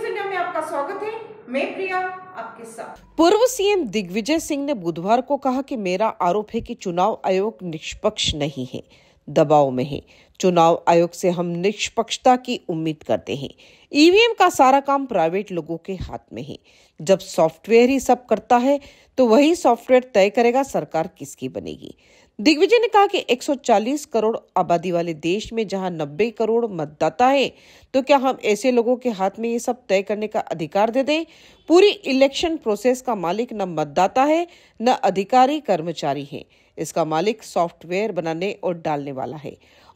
आपका स्वागत है मैं प्रिया आपके साथ पूर्व सीएम दिग्विजय सिंह ने बुधवार को कहा कि मेरा आरोप है कि चुनाव आयोग निष्पक्ष नहीं है दबाव में है चुनाव आयोग से हम निष्पक्षता की उम्मीद करते हैं ईवीएम का सारा काम प्राइवेट लोगों के हाथ में है जब सॉफ्टवेयर ही सब करता है तो वही सॉफ्टवेयर तय करेगा सरकार किसकी बनेगी दिग्विजय ने कहा कि 140 करोड़ आबादी वाले देश में जहां 90 करोड़ मतदाता है तो क्या हम ऐसे लोगों के हाथ में ये सब तय करने का अधिकार दे दें पूरी इलेक्शन प्रोसेस का मालिक न मतदाता है न अधिकारी कर्मचारी है इसका मालिक सॉफ्टवेयर बनाने और डालने वाला है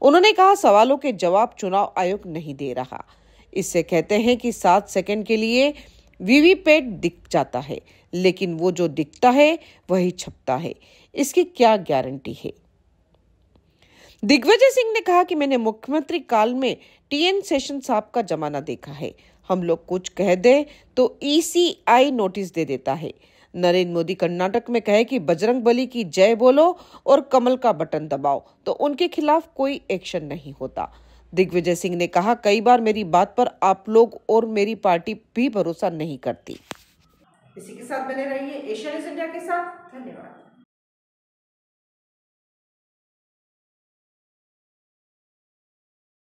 उन्होंने कहा सवालों के जवाब चुनाव आयोग नहीं दे रहा इससे कहते हैं कि सात सेकंड के लिए वीवीपैट दिख जाता है लेकिन वो जो दिखता है वही छपता है इसकी क्या गारंटी है दिग्विजय सिंह ने कहा कि मैंने मुख्यमंत्री काल में टीएन सेशन साहब का जमाना देखा है हम लोग कुछ कह दे तो ईसीआई नोटिस दे देता है नरेंद्र मोदी कर्नाटक में कहे कि बजरंग बली की जय बोलो और कमल का बटन दबाओ तो उनके खिलाफ कोई एक्शन नहीं होता दिग्विजय सिंह ने कहा कई बार मेरी बात पर आप लोग और मेरी पार्टी भी भरोसा नहीं करती इसी के साथ बने रहिए न्यूज इंडिया के साथ धन्यवाद